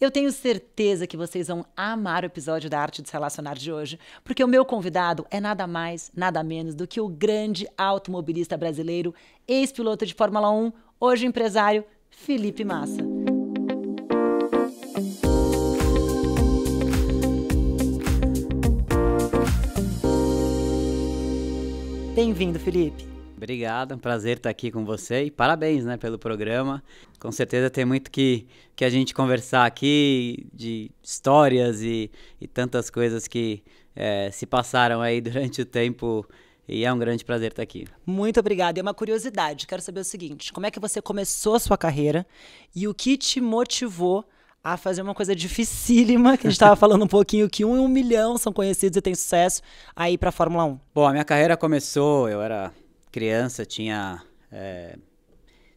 Eu tenho certeza que vocês vão amar o episódio da Arte de Se Relacionar de hoje, porque o meu convidado é nada mais, nada menos do que o grande automobilista brasileiro, ex-piloto de Fórmula 1, hoje empresário, Felipe Massa. Bem-vindo, Felipe. Obrigado, é um prazer estar aqui com você e parabéns né, pelo programa. Com certeza tem muito que, que a gente conversar aqui de histórias e, e tantas coisas que é, se passaram aí durante o tempo e é um grande prazer estar aqui. Muito obrigada. E uma curiosidade, quero saber o seguinte: como é que você começou a sua carreira e o que te motivou a fazer uma coisa dificílima, que a gente estava falando um pouquinho, que um em um milhão são conhecidos e têm sucesso, aí para a Fórmula 1? Bom, a minha carreira começou, eu era criança, tinha é,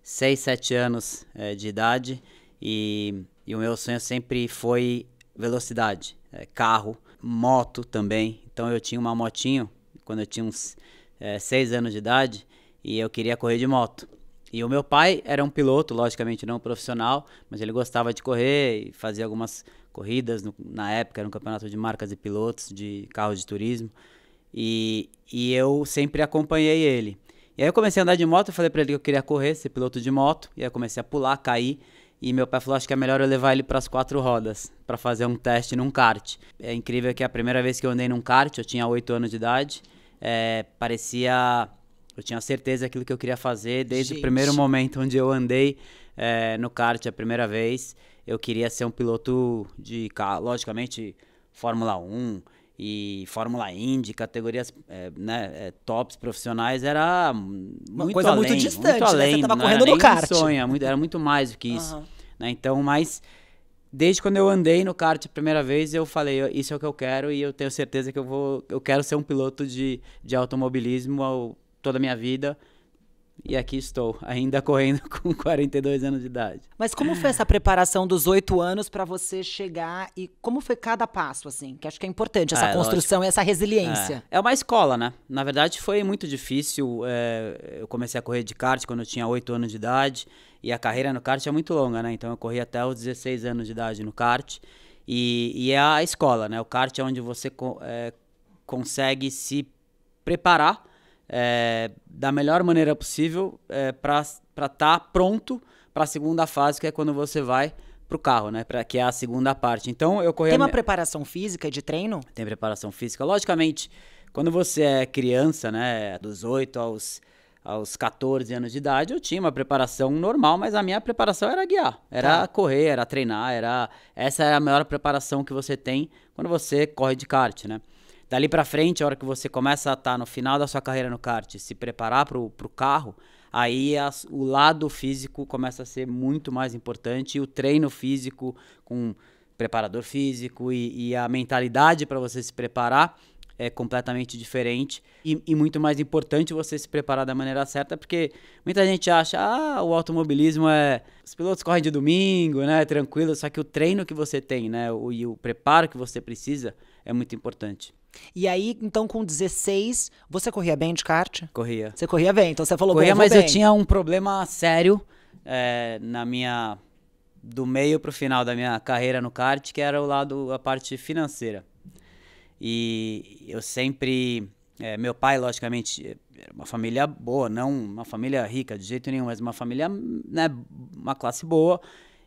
6, 7 anos é, de idade e, e, o meu sonho sempre foi velocidade, é, carro, moto também. Então eu tinha uma motinho quando eu tinha uns é, 6 anos de idade e eu queria correr de moto. E o meu pai era um piloto, logicamente não profissional, mas ele gostava de correr e fazia algumas corridas. No, na época era um campeonato de marcas e pilotos de carros de turismo. E, e eu sempre acompanhei ele. E aí eu comecei a andar de moto, eu falei para ele que eu queria correr, ser piloto de moto. E aí eu comecei a pular, cair. E meu pai falou: acho que é melhor eu levar ele para as quatro rodas, para fazer um teste num kart. É incrível que a primeira vez que eu andei num kart, eu tinha oito anos de idade, é, parecia. Eu tinha certeza daquilo que eu queria fazer desde Gente. o primeiro momento onde eu andei é, no kart a primeira vez. Eu queria ser um piloto de, logicamente, Fórmula 1, e Fórmula Indy, categorias é, né, é, tops profissionais, era uma muito coisa além, muito distante. Muito além, né? Você estava né? correndo era no kart. sonho, era muito, mais do que isso. Uhum. Né? Então, mas desde quando eu andei no kart a primeira vez, eu falei, isso é o que eu quero e eu tenho certeza que eu vou, eu quero ser um piloto de, de automobilismo toda a minha vida e aqui estou, ainda correndo com 42 anos de idade. Mas como foi essa preparação dos oito anos para você chegar e como foi cada passo, assim? Que acho que é importante essa ah, é, construção lógico. e essa resiliência. É. é. uma escola, né? Na verdade, foi muito difícil. É, eu comecei a correr de kart quando eu tinha oito anos de idade. E a carreira no kart é muito longa, né? Então eu corri até os 16 anos de idade no kart. E, e é a escola, né? O kart é onde você eh, consegue se preparar é, da melhor maneira possível é, para estar tá pronto para a segunda fase, que é quando você vai para o carro, né? Pra, que é a segunda parte. Então eu corri. Tem uma me... preparação física de treino? Tem preparação física. Logicamente, quando você é criança, né? Dos 8 aos, aos 14 anos de idade, eu tinha uma preparação normal, mas a minha preparação era guiar. Era tá. correr, era treinar, era. Essa é a melhor preparação que você tem quando você corre de kart, né? Dali para frente, a hora que você começa a estar tá no final da sua carreira no kart, se preparar para o carro, aí as, o lado físico começa a ser muito mais importante e o treino físico com preparador físico e, e a mentalidade para você se preparar é completamente diferente e, e, muito mais importante você se preparar da maneira certa, porque muita gente acha, ah, o automobilismo é. Os pilotos correm de domingo, né? Tranquilo, só que o treino que você tem, né? O, e o preparo que você precisa é muito importante. E aí, então, com 16, você corria bem de kart? Corria. Você corria bem, então você falou corria, bem. Corria, mas eu tinha um problema sério é, na minha. do meio pro final da minha carreira no kart, que era o lado, a parte financeira. E eu sempre. É, meu pai, logicamente, era uma família boa, não uma família rica de jeito nenhum, mas uma família, né, uma classe boa.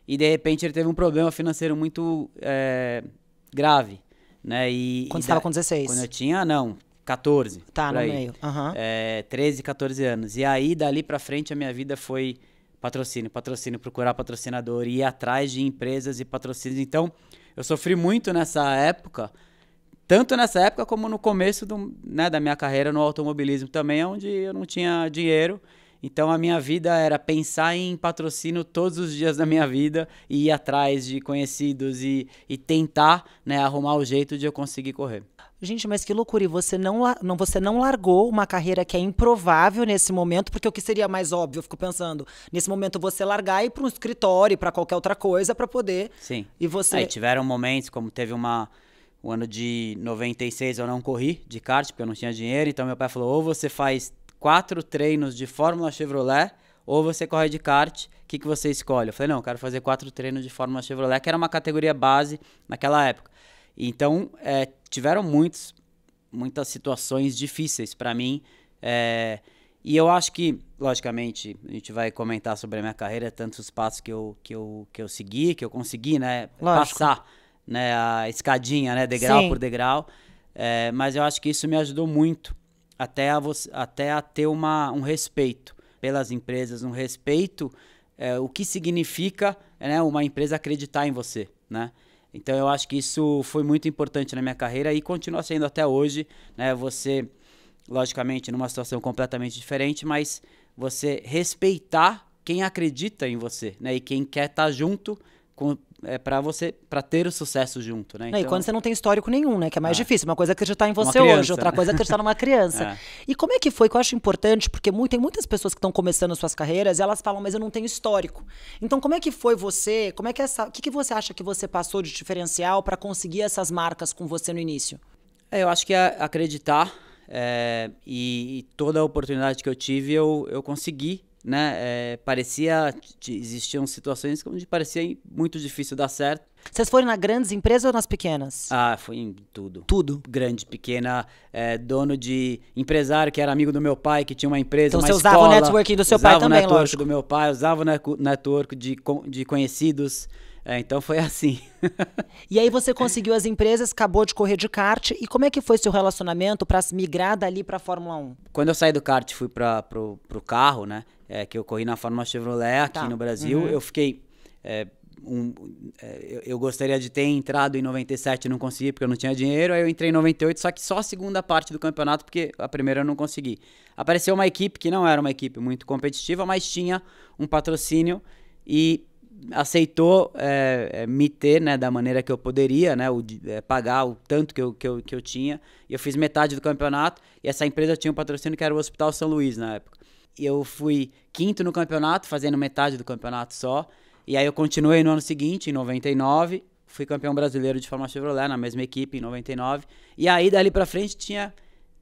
E de repente ele teve um problema financeiro muito é, grave. Né? E, quando você estava com 16? Quando eu tinha, não, 14. Tá, no aí. meio. Uhum. É, 13, 14 anos. E aí, dali pra frente, a minha vida foi patrocínio, patrocínio, procurar patrocinador, ir atrás de empresas e patrocínios. Então, eu sofri muito nessa época, tanto nessa época como no começo do, né, da minha carreira no automobilismo também, é onde eu não tinha dinheiro. Então a minha vida era pensar em patrocínio todos os dias da minha vida e ir atrás de conhecidos e, e tentar né, arrumar o jeito de eu conseguir correr. Gente, mas que loucura! E você não, não, você não largou uma carreira que é improvável nesse momento, porque o que seria mais óbvio, eu fico pensando, nesse momento você largar e ir para um escritório, para qualquer outra coisa, para poder. Sim. E você. Aí tiveram momentos, como teve uma. O ano de 96 eu não corri de kart, porque eu não tinha dinheiro, então meu pai falou: ou você faz quatro treinos de Fórmula Chevrolet ou você corre de kart, o que, que você escolhe? Eu falei, não, eu quero fazer quatro treinos de Fórmula Chevrolet, que era uma categoria base naquela época. Então, é, tiveram muitos, muitas situações difíceis para mim. É, e eu acho que, logicamente, a gente vai comentar sobre a minha carreira, tantos passos que eu, que eu, que eu segui, que eu consegui, né? Passar né, a escadinha, né? Degrau Sim. por degrau. É, mas eu acho que isso me ajudou muito até a, você, até a ter uma, um respeito pelas empresas, um respeito, é, o que significa né, uma empresa acreditar em você, né? Então eu acho que isso foi muito importante na minha carreira e continua sendo até hoje, né? Você, logicamente, numa situação completamente diferente, mas você respeitar quem acredita em você, né? E quem quer estar tá junto é para você para ter o sucesso junto, né? Então... E quando você não tem histórico nenhum, né? Que é mais ah. difícil. Uma coisa é acreditar em você criança, hoje, outra né? coisa é acreditar numa criança. É. E como é que foi? Que eu acho importante, porque muito, tem muitas pessoas que estão começando suas carreiras e elas falam, mas eu não tenho histórico. Então, como é que foi você? Como é que é essa? O que, que você acha que você passou de diferencial para conseguir essas marcas com você no início? É, eu acho que é acreditar é, e, e, toda a oportunidade que eu tive eu, eu consegui né? É, parecia. Existiam situações onde parecia muito difícil dar certo. Vocês foram nas grandes empresas ou nas pequenas? Ah, fui em tudo. Tudo? Grande, pequena, é, dono de empresário que era amigo do meu pai, que tinha uma empresa, então uma você usava o networking do seu pai também, lógico. Usava o network do meu pai, usava o network de, de conhecidos. É, então foi assim. e aí você conseguiu as empresas, acabou de correr de kart. E como é que foi seu relacionamento para se migrar dali para Fórmula 1? Quando eu saí do kart, fui para pro, pro carro, né? é, que eu corri na Fórmula Chevrolet aqui tá. no Brasil. Uhum. Eu fiquei. É, um, é, eu gostaria de ter entrado em 97 não consegui porque eu não tinha dinheiro. Aí eu entrei em 98, só que só a segunda parte do campeonato, porque a primeira eu não consegui. Apareceu uma equipe que não era uma equipe muito competitiva, mas tinha um patrocínio e aceitou é, é me ter né, da maneira que eu poderia, né, o, é, pagar o tanto que eu, que, eu, que eu tinha. E eu fiz metade do campeonato. E essa empresa tinha um patrocínio que era o Hospital São Luís na época eu fui quinto no campeonato, fazendo metade do campeonato só. E aí eu continuei no ano seguinte, em 99, fui campeão brasileiro de Fórmula Chevrolet na mesma equipe em 99. E aí dali para frente tinha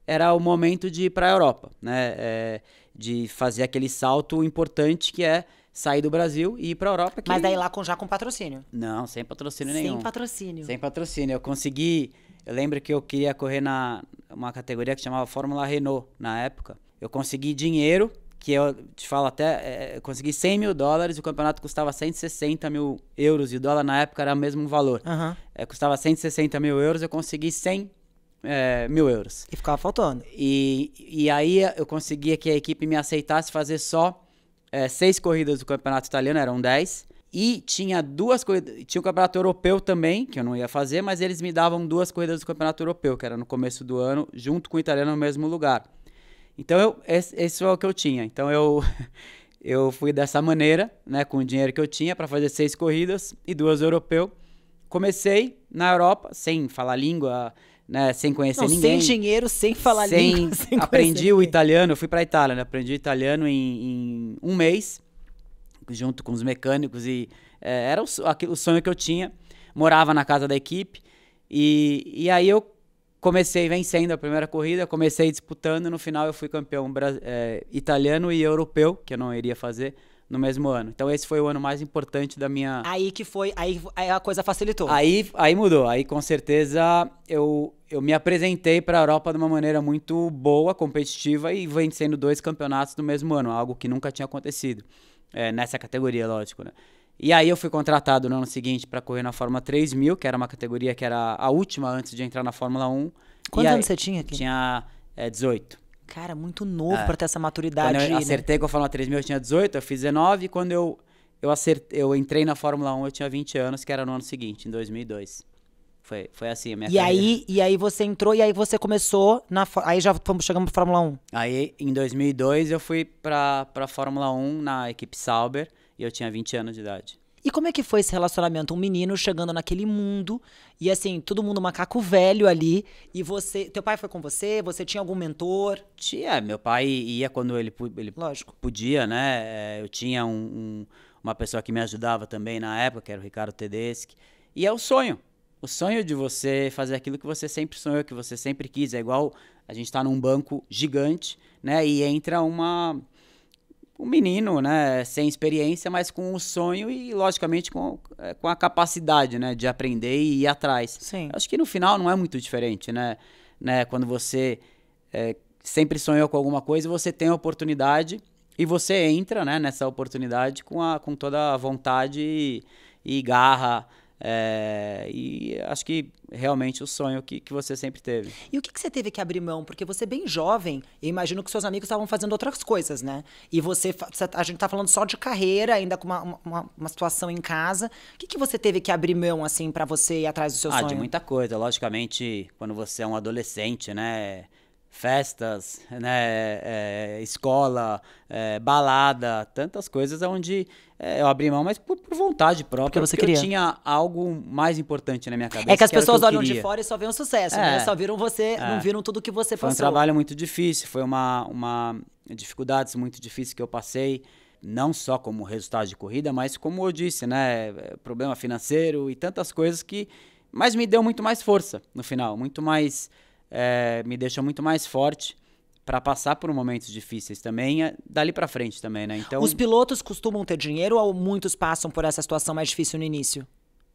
era o momento de ir para a Europa, né? É, de fazer aquele salto importante que é sair do Brasil e ir para a Europa. Que... Mas daí lá com, já com patrocínio? Não, sem patrocínio sem nenhum. Sem patrocínio. Sem patrocínio. Eu consegui. Eu lembro que eu queria correr na uma categoria que chamava Fórmula Renault na época. Eu consegui dinheiro que eu te falo até, é, é consegui 100 mil dólares, o campeonato custava 160 mil euros, e o dólar na época era o mesmo valor. Uhum. É, custava 160 mil euros, eu consegui 100 é, mil euros. E ficava faltando. E, e aí é, eu conseguia que a equipe me aceitasse fazer só é, seis corridas do campeonato italiano, eram 10. E tinha duas corridas. Tinha o campeonato europeu também, que eu não ia fazer, mas eles me davam duas corridas do campeonato europeu, que era no começo do ano, junto com o italiano no mesmo lugar. Então, eu, esse, esse é o que eu tinha. Então, eu, eu fui dessa maneira, né, com o dinheiro que eu tinha para fazer seis corridas e duas europeu. Comecei na Europa, sem falar língua, né, sem conhecer Não, ninguém. Sem dinheiro, sem falar sem, língua. Sem aprendi o italiano italiano, fui para Itália, né, aprendi italiano em, em, um mês, junto com os mecânicos, e é, era o, aquilo, o sonho que eu tinha. Morava na casa da equipe, e, e aí eu comecei vencendo a primeira corrida, comecei disputando, no final eu fui campeão é, italiano e europeu, que eu não iria fazer no mesmo ano. Então esse foi o ano mais importante da minha. Aí que foi, aí, aí a coisa facilitou. Aí, aí mudou. Aí com certeza eu, eu me apresentei para a Europa de uma maneira muito boa, competitiva e vencendo dois campeonatos no mesmo ano, algo que nunca tinha acontecido é, nessa categoria, lógico, né? E aí eu fui contratado no ano seguinte para correr na Fórmula 3000, que era uma categoria que era a última antes de entrar na Fórmula 1. Quantos anos você tinha aqui? Tinha é, eh, 18. Cara, muito novo é. para ter essa maturidade. Quando eu né? acertei né? com a Fórmula 3000 eu tinha 18, eu fiz 19 e quando eu eu acertei, eu entrei na Fórmula 1 eu tinha 20 anos, que era no ano seguinte, em 2002. Foi, foi assim a minha e carreira. aí E aí você entrou e aí você começou na. Aí já fomos, chegamos pra Fórmula 1. Aí em 2002 eu fui pra, pra Fórmula 1 na equipe Sauber eu tinha 20 anos de idade. E como é que foi esse relacionamento? Um menino chegando naquele mundo e assim, todo mundo macaco velho ali. E você. Teu pai foi com você? Você tinha algum mentor? Tinha. Meu pai ia quando ele, ele Lógico. podia, né? É, eu tinha um, um, uma pessoa que me ajudava também na época, que era o Ricardo Tedeschi. E é o sonho. O sonho de você fazer aquilo que você sempre sonhou, que você sempre quis. É igual a gente tá num banco gigante, né? E entra uma um menino, né, sem experiência, mas com o um sonho e, logicamente, com, é, com a capacidade, né, de aprender e ir atrás. Sim. Acho que no final não é muito diferente, né, né, quando você é, sempre sonhou com alguma coisa, você tem a oportunidade e você entra, né, nessa oportunidade com, a, com toda a vontade e, e garra, é, e acho que realmente o sonho que, que você sempre teve. E o que, que você teve que abrir mão? Porque você é bem jovem, eu imagino que seus amigos estavam fazendo outras coisas, né? E você, tá, a gente tá falando só de carreira, ainda com uma, uma, uma situação em casa. O que, que você teve que abrir mão, assim, para você ir atrás do seu ah, sonho? Ah, de muita coisa. Logicamente, quando você é um adolescente, né? festas, né, é, é escola, é, balada, tantas coisas onde é, eu abri mão, mas por, por vontade própria. Porque você porque queria. eu tinha algo mais importante na minha cabeça. É que as que pessoas que olham queria. de fora e só veem o sucesso, né? é. né? Só viram você, é. não viram tudo que você foi passou. Foi um trabalho muito difícil, foi uma, uma dificuldades muito difícil que eu passei. Não só como resultado de corrida, mas como eu disse, né? Problema financeiro e tantas coisas que. Mas me deu muito mais força no final, muito mais. É, me deixou muito mais forte para passar por momentos difíceis também, é dali para frente também, né? Então, os pilotos costumam ter dinheiro ou muitos passam por essa situação mais difícil no início?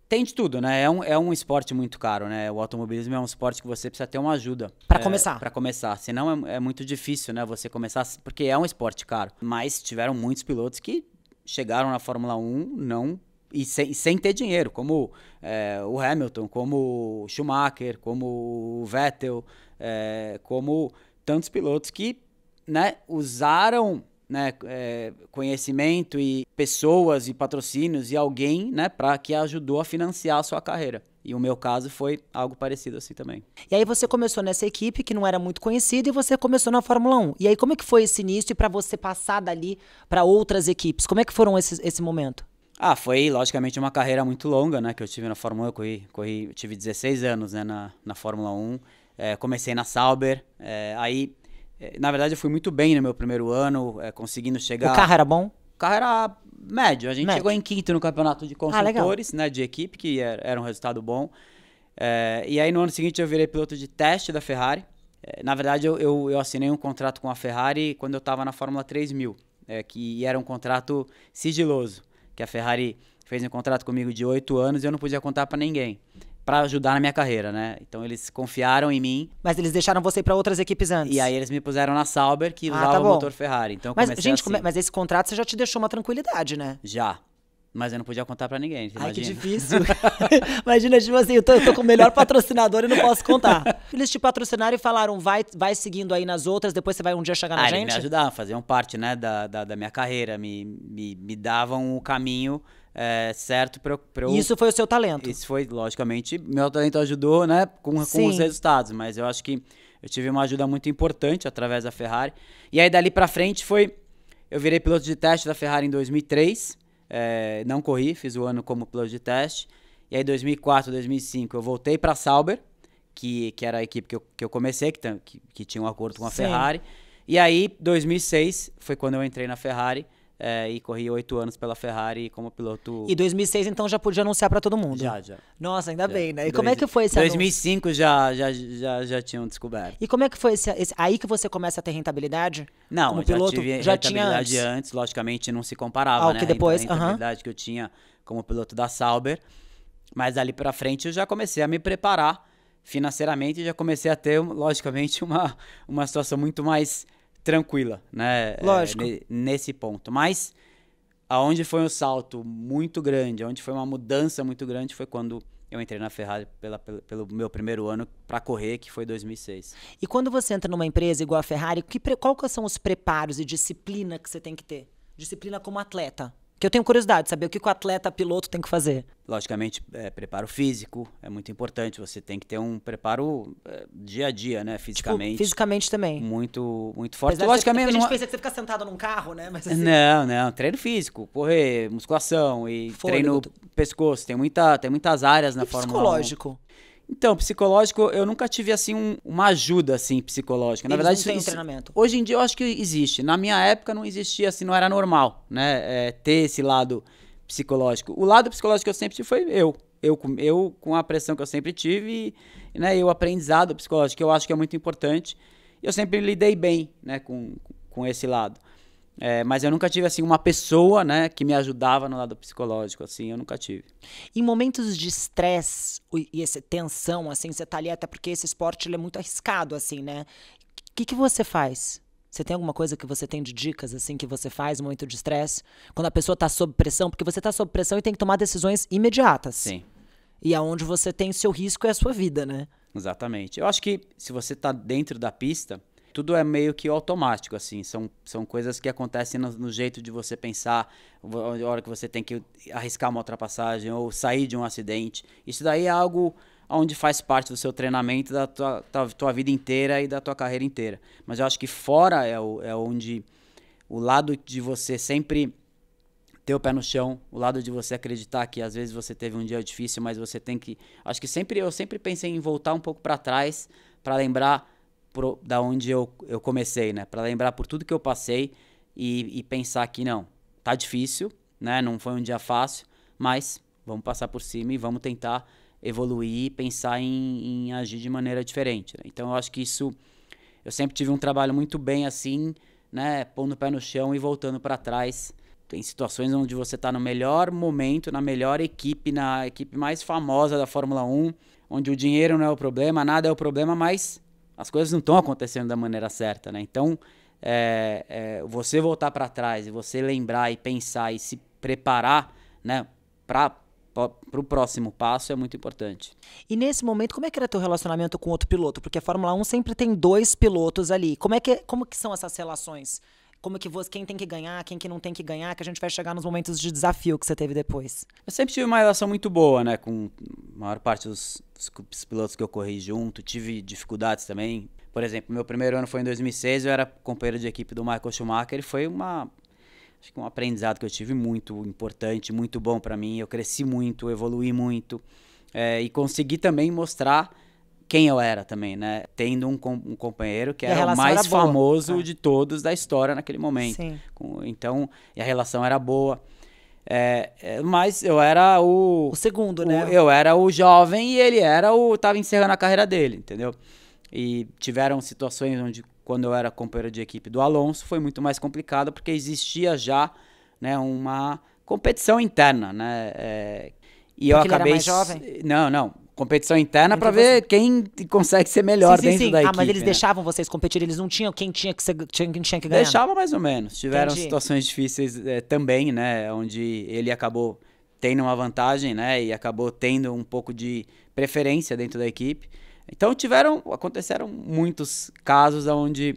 Tem de tudo, né? É um, é um esporte muito caro, né? O automobilismo é um esporte que você precisa ter uma ajuda. Para é, começar. Para começar. Senão é, é muito difícil, né? Você começar, porque é um esporte caro. Mas tiveram muitos pilotos que chegaram na Fórmula 1 não e sem, sem, ter dinheiro, como é, o Hamilton, como o Schumacher, como o Vettel, é, como tantos pilotos que né, usaram né, é, conhecimento e pessoas e patrocínios e alguém né, para que ajudou a financiar a sua carreira. E o meu caso foi algo parecido assim também. E aí você começou nessa equipe que não era muito conhecida e você começou na Fórmula 1. E aí como é que foi esse início para você passar dali para outras equipes? Como é que foram esses, esse momento? Ah, foi logicamente uma carreira muito longa, né, que eu tive na Fórmula 1. Eu corri, corri eu tive 16 anos, né, na, na Fórmula 1. É, comecei na Sauber, é, aí, é, na verdade, eu fui muito bem no meu primeiro ano, é, conseguindo chegar. O carro era bom? O carro era médio. A gente médio. chegou em quinto no campeonato de ah, construtores, ah, né, de equipe, que é, era, um resultado bom. É, e aí, no ano seguinte, eu virei piloto de teste da Ferrari. na verdade, eu, eu, eu, assinei um contrato com a Ferrari quando eu estava na Fórmula 3000, que era um contrato sigiloso, que a Ferrari fez um contrato comigo de oito anos e eu não podia contar para ninguém para ajudar na minha carreira, né? Então eles confiaram em mim. Mas eles deixaram você para outras equipes antes. E aí eles me puseram na Sauber, que ah, usava tá o motor Ferrari. Então mas, gente, é assim. mas esse contrato você já te deixou uma tranquilidade, né? Já. Mas eu não podia contar para ninguém. Ai, imagina. que difícil. imagina, tipo assim, eu tô, eu tô, com o melhor patrocinador e não posso contar. Eles te patrocinaram e falaram, vai, vai seguindo aí nas outras, depois você vai um dia chegar na ah, gente? me ajudavam, faziam parte, né, da, da, da minha carreira. Me, me, me davam o caminho é, certo eu, Isso foi o seu talento. Isso foi, logicamente, meu talento ajudou, né, com, com os resultados, mas eu acho que eu tive uma ajuda muito importante através da Ferrari. E aí dali para frente foi eu virei piloto de teste da Ferrari em 2003, é, não corri, fiz o ano como piloto de teste. E aí 2004, 2005 eu voltei para Sauber, que, que era a equipe que eu, que eu comecei, que, que, que tinha um acordo com a Sim. Ferrari. E aí 2006 foi quando eu entrei na Ferrari. É, e corri oito anos pela Ferrari como piloto. E 2006 então já podia anunciar para todo mundo. Já, já. Nossa, ainda já. bem, né? E Dois, como é que foi esse 2005 já, já já já tinham descoberto. E como é que foi esse, esse aí que você começa a ter rentabilidade? Não, como já piloto, tive já rentabilidade tinha antes. antes. logicamente não se comparava, Ao ah, né? Que depois, a rentabilidade uh -huh. que eu tinha como piloto da Sauber, mas ali para frente eu já comecei a me preparar financeiramente, já comecei a ter logicamente uma uma situação muito mais tranquila, né? Lógico. É, nesse ponto. Mas aonde foi um salto muito grande, onde foi uma mudança muito grande, foi quando eu entrei na Ferrari pela, pelo, pelo meu primeiro ano para correr, que foi 2006. E quando você entra numa empresa igual a Ferrari, que, qual que são os preparos e disciplina que você tem que ter? Disciplina como atleta? Que eu tenho curiosidade de saber o que, o atleta piloto tem que fazer. Logicamente, é, preparo físico é muito importante. Você tem que ter um preparo é, dia a dia, né? Tipo, fisicamente. Tipo, fisicamente também. Muito, muito forte. Apesar Logicamente. Você, a gente é pensa que você fica sentado num carro, né? Mas, assim... Não, não. Treino físico, correr, musculação e Fôlego. treino pescoço. Tem, muita, tem muitas áreas na e Fórmula psicológico. Então, psicológico, eu nunca tive assim um, uma ajuda assim psicológica. Na Eles verdade, não tem isso, um treinamento. Hoje em dia eu acho que existe. Na minha época não existia assim, não era normal, né, é, ter esse lado psicológico. O lado psicológico que eu sempre tive foi eu. Eu, eu com a pressão que eu sempre tive, e, né, e o aprendizado psicológico, que eu acho que é muito importante. Eu sempre lidei bem, né, com, com esse lado. É, mas eu nunca tive, assim, uma pessoa, né, que me ajudava no lado psicológico, assim, eu nunca tive. Em momentos de estresse e essa tensão, assim, você tá ali até porque esse esporte, ele é muito arriscado, assim, né? O que, que você faz? Você tem alguma coisa que você tem de dicas, assim, que você faz momento de estresse? Quando a pessoa tá sob pressão, porque você tá sob pressão e tem que tomar decisões imediatas. Sim. E aonde você tem seu risco é a sua vida, né? Exatamente. Eu acho que se você tá dentro da pista, tudo é meio que automático, assim. São, são coisas que acontecem no, no, jeito de você pensar, a hora que você tem que arriscar uma ultrapassagem ou sair de um acidente. Isso daí é algo onde faz parte do seu treinamento, da tua, tua, tua vida inteira e da tua carreira inteira. Mas eu acho que fora é, o, é onde o lado de você sempre ter o pé no chão, o lado de você acreditar que às vezes você teve um dia difícil, mas você tem que, acho que sempre eu sempre pensei em voltar um pouco para trás para lembrar da onde eu, eu comecei, né? Para lembrar por tudo que eu passei e, e, pensar que não, tá difícil, né? Não foi um dia fácil, mas vamos passar por cima e vamos tentar evoluir e pensar em, em, agir de maneira diferente. Né? Então eu acho que isso, eu sempre tive um trabalho muito bem assim, né? Pondo o pé no chão e voltando para trás. Tem situações onde você está no melhor momento, na melhor equipe, na equipe mais famosa da Fórmula 1, onde o dinheiro não é o problema, nada é o problema, mas as coisas não estão acontecendo da maneira certa, né? Então, é, é, você voltar para trás e você lembrar e pensar e se preparar, né, para para o próximo passo é muito importante. E nesse momento, como é que era teu relacionamento com outro piloto? Porque a Fórmula 1 sempre tem dois pilotos ali. Como é que, é, como que são essas relações? Como que você, quem tem que ganhar, quem que não tem que ganhar, que a gente vai chegar nos momentos de desafio que você teve depois? Eu sempre tive uma relação muito boa, né, com a maior parte dos, os pilotos que eu corri junto, tive dificuldades também. Por exemplo, meu primeiro ano foi em 2006, eu era companheiro de equipe do Michael Schumacher e foi uma acho que um aprendizado que eu tive muito importante, muito bom para mim. Eu cresci muito, evolui muito é, e consegui também mostrar quem eu era também, né? Tendo um, com, um companheiro que era o mais era famoso é. de todos da história naquele momento. Sim. então, a relação era boa. É, é, mas eu era o. O segundo, né? O, eu era o jovem e ele era o. tava encerrando a carreira dele, entendeu? E tiveram situações onde, quando eu era companheiro de equipe do Alonso, foi muito mais complicado, porque existia já né, uma competição interna, né? É, e porque eu acabei. Ele era mais jovem? Não, não competição interna para é ver você... quem consegue ser melhor sim, sim, dentro sim. da equipe. Ah, mas eles né? deixavam vocês competir, eles não tinham quem tinha que, ser, tinha, quem tinha que ganhar? Deixavam mais ou menos. Tiveram Entendi. situações difíceis é, também, né? Onde ele acabou tendo uma vantagem, né? E acabou tendo um pouco de preferência dentro da equipe. Então tiveram, aconteceram muitos casos onde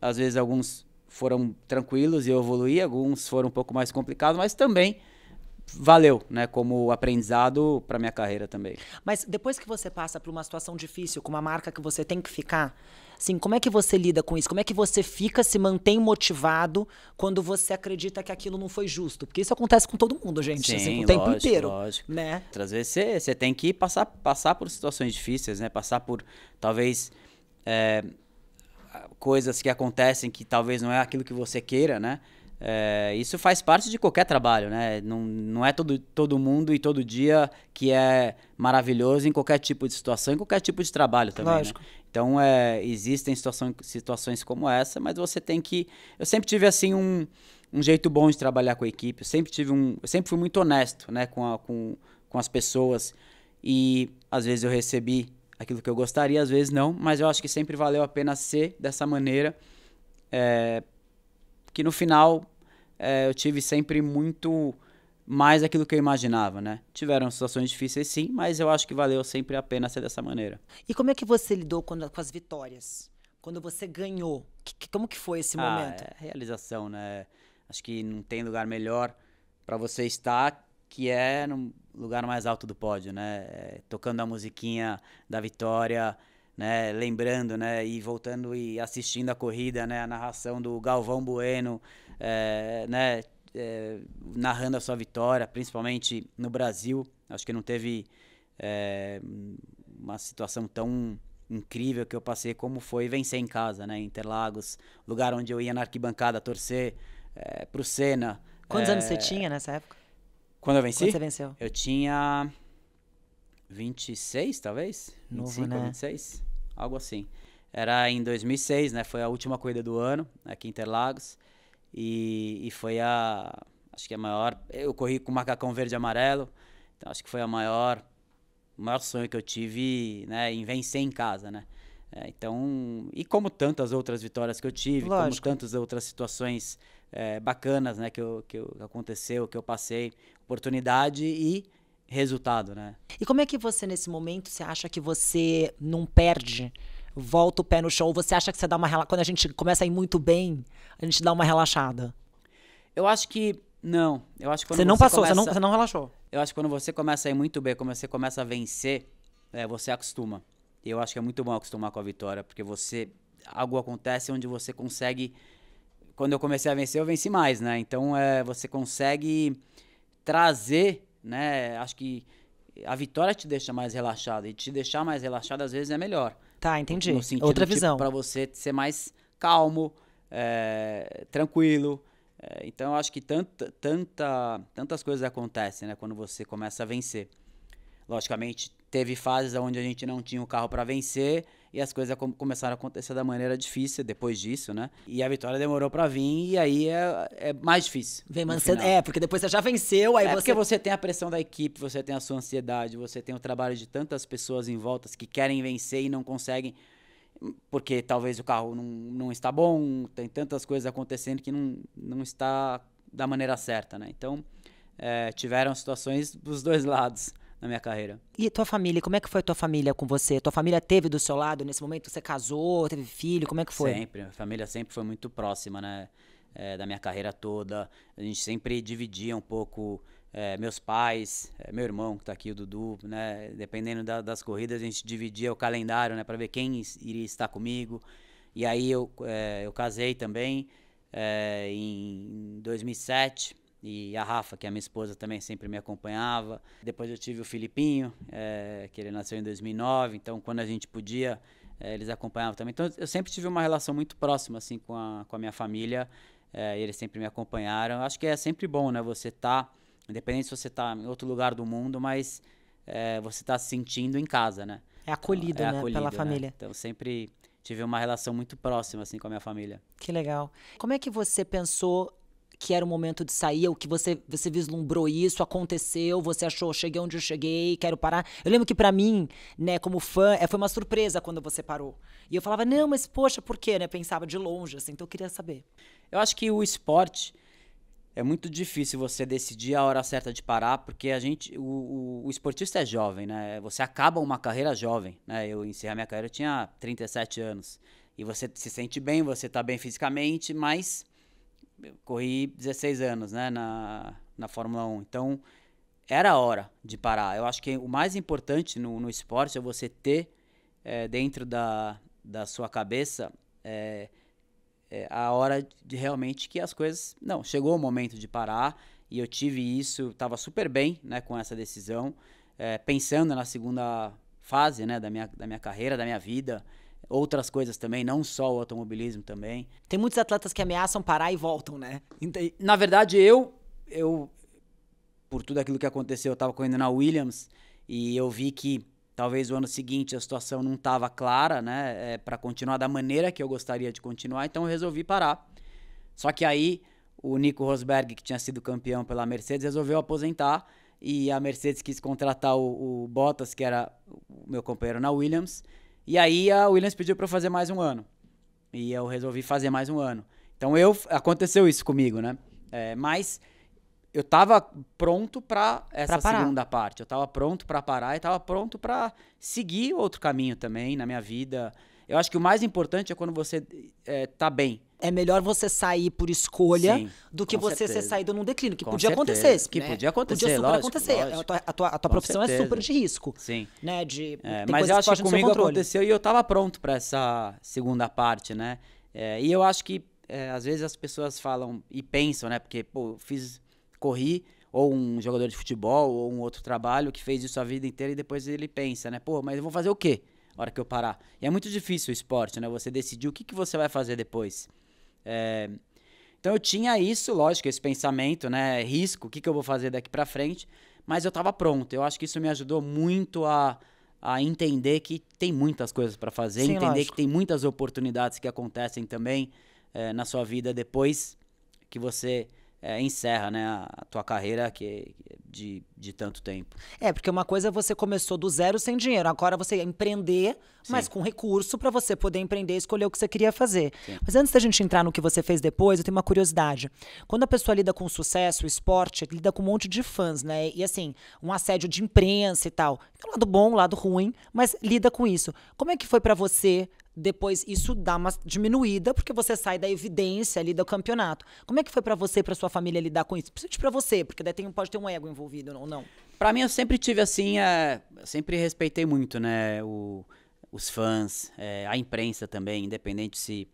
às vezes alguns foram tranquilos e eu evoluí, alguns foram um pouco mais complicados, mas também valeu, né, como aprendizado para minha carreira também. Mas depois que você passa por uma situação difícil com uma marca que você tem que ficar, assim, como é que você lida com isso? Como é que você fica, se mantém motivado quando você acredita que aquilo não foi justo? Porque isso acontece com todo mundo, gente, assim, Sim, assim, o lógico, tempo inteiro, lógico. né? Às vezes você tem que passar passar por situações difíceis, né? Passar por talvez é, coisas que acontecem que talvez não é aquilo que você queira, né? É, isso faz parte de qualquer trabalho, né? Não, não é todo, todo mundo e todo dia que é maravilhoso em qualquer tipo de situação, em qualquer tipo de trabalho também. Né? Lógico. Né? Então, é, existem situação, situações como essa, mas você tem que. Eu sempre tive assim um, um jeito bom de trabalhar com a equipe. Eu sempre tive um. Eu sempre fui muito honesto né? com, a, com, com as pessoas. E às vezes eu recebi aquilo que eu gostaria, às vezes não, mas eu acho que sempre valeu a pena ser dessa maneira. É, que no final é, eu tive sempre muito mais aquilo que eu imaginava, né? Tiveram situações difíceis sim, mas eu acho que valeu sempre a pena ser dessa maneira. E como é que você lidou quando, com as vitórias? Quando você ganhou? Que, como que foi esse ah, momento? É realização, né? Acho que não tem lugar melhor para você estar que é no lugar mais alto do pódio, né? É, tocando a musiquinha da vitória, né, lembrando, né, e voltando e assistindo a corrida, né, a narração do Galvão Bueno, é, né, é, narrando a sua vitória, principalmente no Brasil. Acho que não teve é, uma situação tão incrível que eu passei como foi vencer em casa, né, Interlagos, lugar onde eu ia na arquibancada torcer para o Senna. Quantos anos você tinha nessa época? Quando eu venci? Quando você venceu? Eu tinha 26, talvez? Novo, 25, né? 26? Algo assim. Era em 2006, né? Foi a última corrida do ano, aqui em Interlagos. E, e foi a. Acho que a maior. Eu corri com macacão verde e amarelo. Então acho que foi a maior. O maior sonho que eu tive, né? Em vencer em casa, né? É, então. E como tantas outras vitórias que eu tive, Lógico. como tantas outras situações é, bacanas, né? Que, eu, que, eu, que aconteceu, que eu passei. Oportunidade e resultado, né? E como é que você, nesse momento, você acha que você não perde? Volta o pé no chão, você acha que você dá uma relaxada? Quando a gente começa a ir muito bem, a gente dá uma relaxada? Eu acho que não. Eu acho que você não você passou, começa... você, não, você não relaxou. Eu acho que quando você começa a ir muito bem, quando você começa a vencer, é, você acostuma. E eu acho que é muito bom acostumar com a vitória, porque você. Algo acontece onde você consegue. Quando eu comecei a vencer, eu venci mais, né? Então é, você consegue trazer né? Acho que a vitória te deixa mais relaxado e te deixar mais relaxado às vezes é melhor. Tá, entendi. No sentido, Outra visão. para você ser mais calmo, é, tranquilo. É, então, eu acho que tanta, tanta, tantas coisas acontecem, né? Quando você começa a vencer. Logicamente, teve fases onde a gente não tinha o carro para vencer e as coisas começaram a acontecer da maneira difícil depois disso, né? E a vitória demorou para vir e aí é, é mais difícil. Vem mancando. É, porque depois você já venceu, aí é você... porque você tem a pressão da equipe, você tem a sua ansiedade, você tem o trabalho de tantas pessoas em voltas que querem vencer e não conseguem porque talvez o carro não, não está bom, tem tantas coisas acontecendo que não, não está da maneira certa, né? Então, é, tiveram situações dos dois lados na minha carreira. E tua família, como é que foi a tua família com você? Tua família teve do seu lado nesse momento? Você casou, teve filho, como é que foi? Sempre, a família sempre foi muito próxima, né? É, da minha carreira toda. A gente sempre dividia um pouco é, meus pais, é, meu irmão que está aqui, o Dudu, né? Dependendo da, das corridas, a gente dividia o calendário, né? Para ver quem iria estar comigo. E aí eu, é, eu casei também é, em 2007. E a Rafa, que é a minha esposa, também sempre me acompanhava. Depois eu tive o Filipinho, é, que ele nasceu em 2009, então quando a gente podia, é, eles acompanhavam também. Então eu sempre tive uma relação muito próxima assim com a, com a minha família, é, e eles sempre me acompanharam. Acho que é sempre bom, né? Você tá, independente se você tá em outro lugar do mundo, mas é, você tá se sentindo em casa, né? É acolhido, então, é né? Acolhido, pela né? família. Então sempre tive uma relação muito próxima assim com a minha família. Que legal. Como é que você pensou que era o momento de sair, o que você, você vislumbrou isso, aconteceu, você achou, cheguei onde eu cheguei, quero parar. Eu lembro que para mim, né, como fã, é, foi uma surpresa quando você parou. E eu falava, não, mas poxa, por quê? Né? Pensava de longe, assim, então eu queria saber. Eu acho que o esporte é muito difícil você decidir a hora certa de parar, porque a gente, o, o, o, esportista é jovem, né? Você acaba uma carreira jovem, né? Eu encerrei minha carreira, eu tinha 37 anos. E você se sente bem, você está bem fisicamente, mas corri 16 anos, né, na, na Fórmula 1. Então, era a hora de parar. Eu acho que o mais importante no, no esporte é você ter é, dentro da, da sua cabeça é, é a hora de realmente que as coisas. Não, chegou o momento de parar e eu tive isso, estava super bem né, com essa decisão, pensando na segunda fase né, da, minha, da minha carreira, da minha vida outras coisas também, não só o automobilismo também. Tem muitos atletas que ameaçam parar e voltam, né? Na verdade, eu, eu por tudo aquilo que aconteceu, eu estava correndo na Williams e eu vi que talvez o ano seguinte a situação não estava clara, né, é, para continuar da maneira que eu gostaria de continuar, então eu resolvi parar. Só que aí o Nico Rosberg, que tinha sido campeão pela Mercedes, resolveu aposentar e a Mercedes quis contratar o, o Bottas, que era o meu companheiro na Williams, e aí a Williams pediu para eu fazer mais um ano. E eu resolvi fazer mais um ano. Então eu aconteceu isso comigo, né? É, mas eu tava pronto para essa pra segunda parte. Eu tava pronto para parar e tava pronto para seguir outro caminho também na minha vida. Eu acho que o mais importante é quando você é, tá bem. É melhor você sair por escolha Sim, do que você certeza. ser saído num declínio, que com podia certeza. acontecer. Que né? podia acontecer, podia super lógico, acontecer. Lógico. A tua, a tua, a tua profissão é certeza. é super de risco. Sim. Né? De, é, mas eu acho que, que comigo aconteceu e eu estava pronto para essa segunda parte, né? É, e eu acho que é, às vezes as pessoas falam e pensam, né? Porque, pô, fiz, corri, ou um jogador de futebol, ou um outro trabalho que fez isso a vida inteira e depois ele pensa, né? Pô, mas eu vou fazer o quê? a hora que eu parar. E é muito difícil o esporte, né? Você decidir o que, que você vai fazer depois. É... Então eu tinha isso, lógico, esse pensamento, né? Risco, o que, que eu vou fazer daqui para frente. Mas eu estava pronto. Eu acho que isso me ajudou muito a, a entender que tem muitas coisas para fazer, Sim, entender lógico. que tem muitas oportunidades que acontecem também é, na sua vida depois que você é, encerra né, a tua carreira que, é de de tanto tempo. É, porque uma coisa é você começou do zero sem dinheiro, agora você ia é empreender, Sim. mas com recurso para você poder empreender e escolher o que você queria fazer. Sim. Mas antes da gente entrar no que você fez depois, eu tenho uma curiosidade. Quando a pessoa lida com sucesso, esporte, lida com um monte de fãs, né? E assim, um assédio de imprensa e tal. Tem um lado bom, um lado ruim, mas lida com isso. Como é que foi para você depois isso dá uma diminuída porque você sai da evidência ali do campeonato. Como é que foi para você, para sua família lidar com isso? Principalmente para você, porque daí tem, pode ter um ego envolvido, não, não? Pra mim, eu sempre tive assim, é, sempre respeitei muito, né? O, os fãs, é, a imprensa também, independente se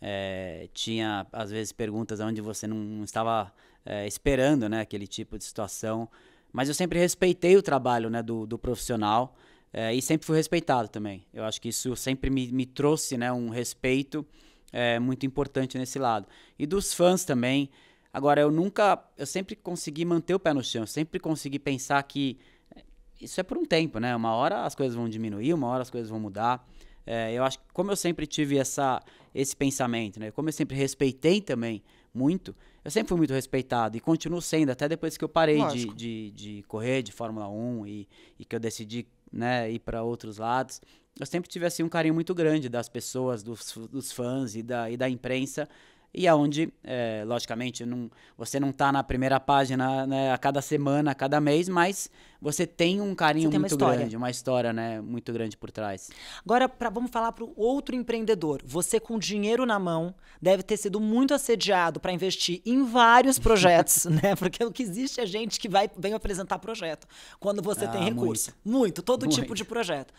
é, tinha, às vezes, perguntas onde você não estava é, esperando, né? Aquele tipo de situação. Mas eu sempre respeitei o trabalho né, do, do profissional é, e sempre fui respeitado também. Eu acho que isso sempre me, me trouxe né, um respeito é, muito importante nesse lado. E dos fãs também. Agora, eu nunca, eu sempre consegui manter o pé no chão, eu sempre consegui pensar que eh, isso é por um tempo, né? Uma hora as coisas vão diminuir, uma hora as coisas vão mudar. É, eu acho que como eu sempre tive essa, esse pensamento, né? Como eu sempre respeitei também muito, eu sempre fui muito respeitado e continuo sendo, até depois que eu parei de, de, de, correr de Fórmula 1 e, e que eu decidi né, ir para outros lados. Eu sempre tive assim, um carinho muito grande das pessoas, dos, dos fãs e da, e da imprensa e aonde, é, logicamente, não, você não está na primeira página né, a cada semana, a cada mês, mas você tem um carinho tem muito uma grande, uma história né, muito grande por trás. Agora, pra, vamos falar para o outro empreendedor. Você com dinheiro na mão deve ter sido muito assediado para investir em vários projetos, né? Porque o que existe é gente que vai, vem apresentar projeto quando você ah, tem recurso. Muito, muito todo muito. tipo de projeto.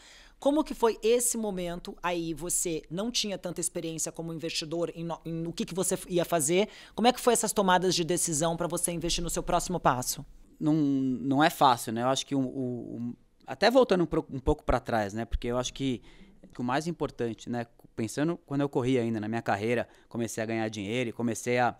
Como que foi esse momento aí? Você não tinha tanta experiência como investidor em, no, em o que, que você ia fazer? Como é que foi essas tomadas de decisão para você investir no seu próximo passo? Não, não é fácil, né? Eu acho que o, o, o até voltando um, pro, um pouco para trás, né? Porque eu acho que, que o mais importante, né? Pensando quando eu corri ainda na minha carreira, comecei a ganhar dinheiro e comecei a,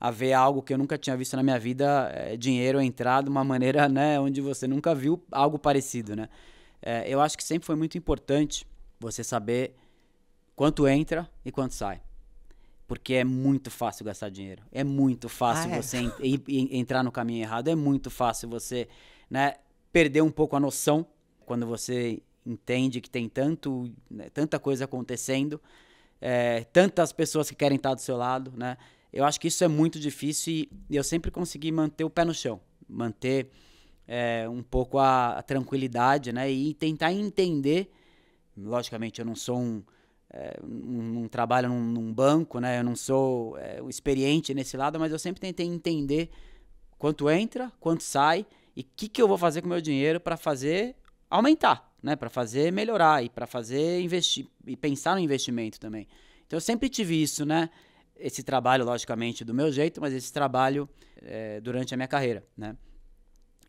a ver algo que eu nunca tinha visto na minha vida, é, dinheiro entrar de uma maneira, né? Onde você nunca viu algo parecido, né? é, eu acho que sempre foi muito importante você saber quanto entra e quanto sai. Porque é muito fácil gastar dinheiro. É muito fácil ah, é. você en entrar no caminho errado. É muito fácil você né, perder um pouco a noção quando você entende que tem tanto, né, tanta coisa acontecendo, é, tantas pessoas que querem estar do seu lado. Né? Eu acho que isso é muito difícil e eu sempre consegui manter o pé no chão. Manter é, um pouco a, a, tranquilidade, né? E tentar entender. Logicamente, eu não sou um. É, trabalho num, num, banco, né? Eu não sou é, experiente nesse lado, mas eu sempre tentei entender quanto entra, quanto sai e o que, que eu vou fazer com o meu dinheiro para fazer aumentar, né? Para fazer melhorar e para fazer investir e pensar no investimento também. Então eu sempre tive isso, né? Esse trabalho, logicamente, do meu jeito, mas esse trabalho é, durante a minha carreira, né?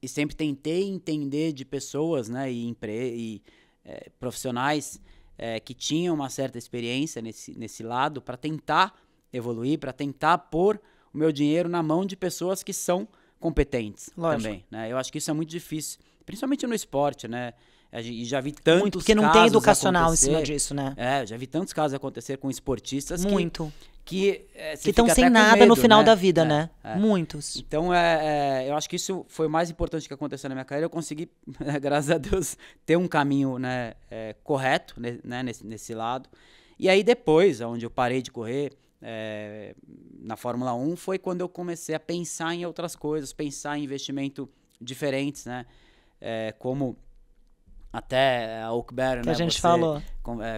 e sempre tentei entender de pessoas, né, e, empre e é, profissionais é, que tinham uma certa experiência nesse, nesse lado para tentar evoluir, para tentar pôr o meu dinheiro na mão de pessoas que são competentes Lógico. também, né? Eu acho que isso é muito difícil, principalmente no esporte, né? E já vi tantos Muito, porque não tem educacional em cima disso, né? É, já vi tantos casos acontecer com esportistas Muito. que que é, eh, estão sem nada medo, no final né? da vida, né? é, né? É. Muitos. Então, é, é, eu acho que isso foi o mais importante que aconteceu na minha carreira. Eu consegui, graças a Deus, ter um caminho né, é, correto né, nesse, nesse lado. E aí depois, onde eu parei de correr é, na Fórmula 1, foi quando eu comecei a pensar em outras coisas, pensar em investimento diferentes, né? como até a Oakberry, né? A gente você falou.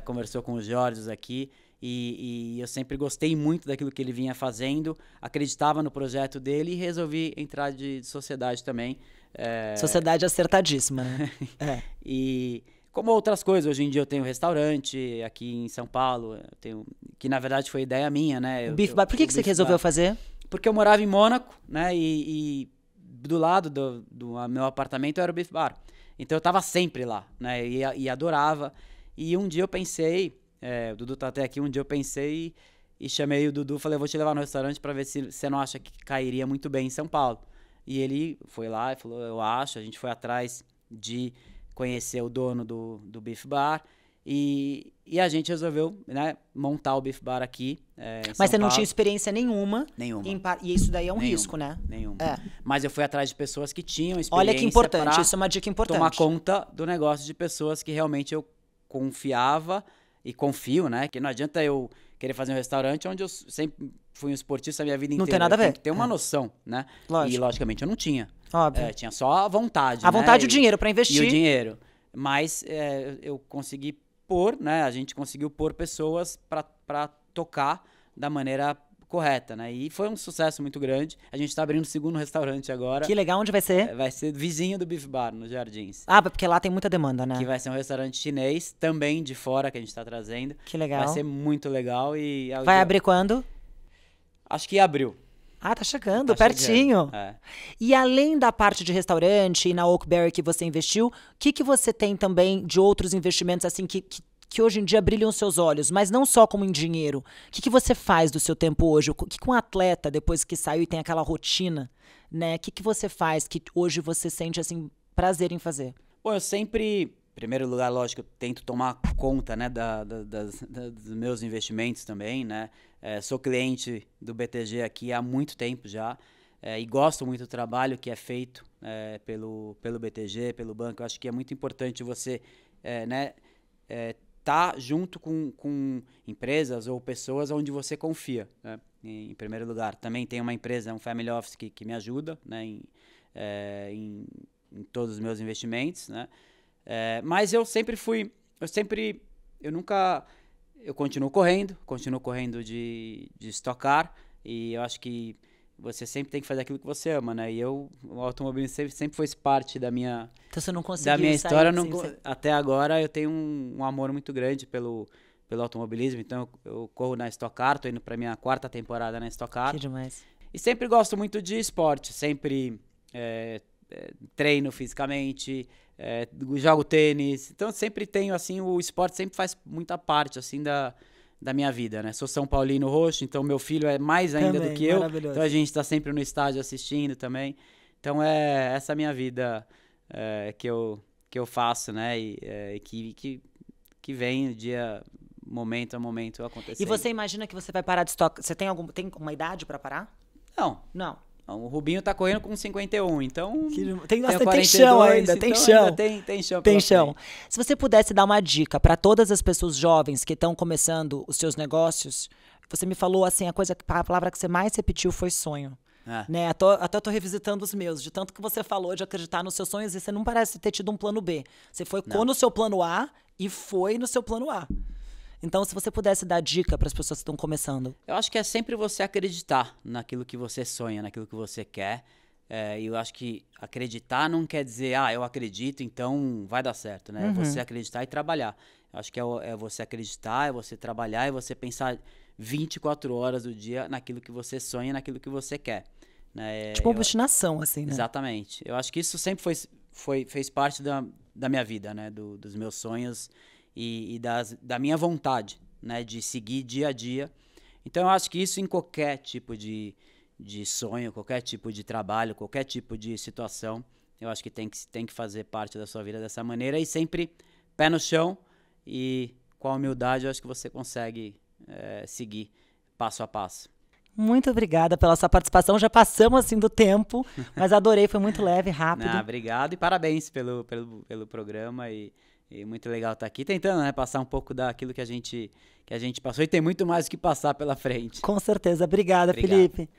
conversou com os Jorges aqui e, e, eu sempre gostei muito daquilo que ele vinha fazendo, acreditava no projeto dele e resolvi entrar de, sociedade também. É... Sociedade acertadíssima, né? é. E como outras coisas, hoje em dia eu tenho um restaurante aqui em São Paulo, tenho, que na verdade foi ideia minha, né? Eu, Beef Bar, por que, que você resolveu fazer? Porque eu morava em Mônaco, né? E, e do lado do, do, meu apartamento era o Beef Bar. Então eu estava sempre lá, né? E, e adorava. E um dia eu pensei, é, o Dudu tá até aqui. Um dia eu pensei e chamei o Dudu, falei, vou te levar no restaurante para ver se você não acha que cairia muito bem em São Paulo. E ele foi lá e falou, eu acho. A gente foi atrás de conhecer o dono do, do Beef Bar. E, e a gente resolveu né, montar o Beef Bar aqui. É, Mas São você não tinha experiência nenhuma. Nenhuma. Em, e isso daí é um nenhuma, risco, né? Nenhuma. É. Mas eu fui atrás de pessoas que tinham experiência. Olha que importante, isso é uma dica importante. Tomar conta do negócio de pessoas que realmente eu confiava e confio, né? Que não adianta eu querer fazer um restaurante onde eu sempre fui um esportista a minha vida não inteira. Não tem nada a ver. Tem que ter uma é. noção, né? Lógico. E logicamente eu não tinha. Óbvio. É, tinha só a vontade. A né? vontade e o dinheiro para investir. E o dinheiro. Mas é, eu consegui pôr, né? A gente conseguiu pôr pessoas para tocar da maneira correta, né? E foi um sucesso muito grande. A gente tá abrindo o segundo restaurante agora. Que legal, onde vai ser? É, vai ser vizinho do Beef Bar, nos Jardins. Ah, porque lá tem muita demanda, né? Que vai ser um restaurante chinês, também de fora, que a gente tá trazendo. Que legal. Vai ser muito legal e... É vai abrir quando? Acho que abriu. Ah, tá chegando, tá pertinho. Chegando, é. E além da parte de restaurante e na Oakberry que você investiu, o que, que você tem também de outros investimentos assim que, que que hoje em dia brilham seus olhos, mas não só como em dinheiro. O que, que você faz do seu tempo hoje? O que, que um atleta, depois que saiu e tem aquela rotina, né? O que, que você faz que hoje você sente, assim, prazer em fazer? Bom, eu sempre em primeiro lugar, lógico, eu tento tomar conta né, da, da, das, da, dos meus investimentos também, né? É, sou cliente do BTG aqui há muito tempo já é, e gosto muito do trabalho que é feito é, pelo, pelo BTG, pelo banco. Eu acho que é muito importante você né, tá junto com, com empresas ou pessoas onde você confia, né? em, em, primeiro lugar. Também tem uma empresa, um family office que, que me ajuda, né? Em, é, em, em todos os meus investimentos, né? É, mas eu sempre fui, eu sempre, eu nunca, eu continuo correndo, continuo correndo de, de estocar e eu acho que você sempre tem que fazer aquilo que você ama, né? E eu, o automobilismo sempre, sempre parte da minha então você não da minha história. Não, você... Até agora eu tenho um, um, amor muito grande pelo, pelo automobilismo, então eu, eu corro na Stock Car, tô indo para minha quarta temporada na Stock Car. Que demais. E sempre gosto muito de esporte, sempre é, é, treino fisicamente, é, jogo tênis, então sempre tenho assim o esporte sempre faz muita parte assim da da minha vida, né? Sou São Paulino roxo, então meu filho é mais ainda também, do que eu. Então a gente está sempre no estádio assistindo também. Então é essa minha vida é, que, eu, que eu faço, né? E é, que, que, que vem dia, momento a momento acontecendo. E você imagina que você vai parar de estoque? Você tem, algum, tem uma idade para parar? Não. Não. O Rubinho tá correndo com 51, então. Tem, nossa, tem, 42, tem chão ainda, tem então chão. Ainda tem, tem chão. Tem chão. Se você pudesse dar uma dica para todas as pessoas jovens que estão começando os seus negócios, você me falou assim: a, coisa, a palavra que você mais repetiu foi sonho. É. Né? Até, até eu tô revisitando os meus, de tanto que você falou de acreditar nos seus sonhos, e você não parece ter tido um plano B. Você foi no seu plano A e foi no seu plano A. Então, se você pudesse dar dica para as pessoas que estão começando. Eu acho que é sempre você acreditar naquilo que você sonha, naquilo que você quer. É, eu acho que acreditar não quer dizer, ah, eu acredito, então vai dar certo, né? É uhum. Você acreditar e trabalhar. Eu acho que é, é, você acreditar, é você trabalhar, é você pensar 24 horas do dia naquilo que você sonha, naquilo que você quer. Né? É, tipo eu, obstinação, assim, né? Exatamente. Eu acho que isso sempre foi, foi, fez parte da, da minha vida, né? Do, dos meus sonhos e, e das, da minha vontade né, de seguir dia a dia. Então eu acho que isso em qualquer tipo de, de sonho, qualquer tipo de trabalho, qualquer tipo de situação, eu acho que tem que, tem que fazer parte da sua vida dessa maneira e sempre pé no chão e com a humildade eu acho que você consegue é, seguir passo a passo. Muito obrigada pela sua participação. Já passamos assim do tempo, mas adorei, foi muito leve, rápido. Não, ah, obrigado e parabéns pelo, pelo, pelo programa e e muito legal estar tá aqui tentando, né, passar um pouco daquilo que a gente que a gente passou e tem muito mais o que passar pela frente. Com certeza. Obrigada, Obrigado. Felipe.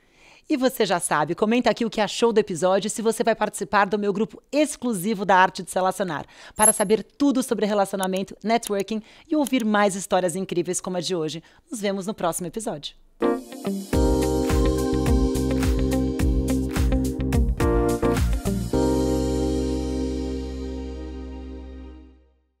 E você já sabe, comenta aqui o que achou do episódio se você vai participar do meu grupo exclusivo da Arte de Se Relacionar, para saber tudo sobre relacionamento, networking e ouvir mais histórias incríveis como a de hoje. Nos vemos no próximo episódio.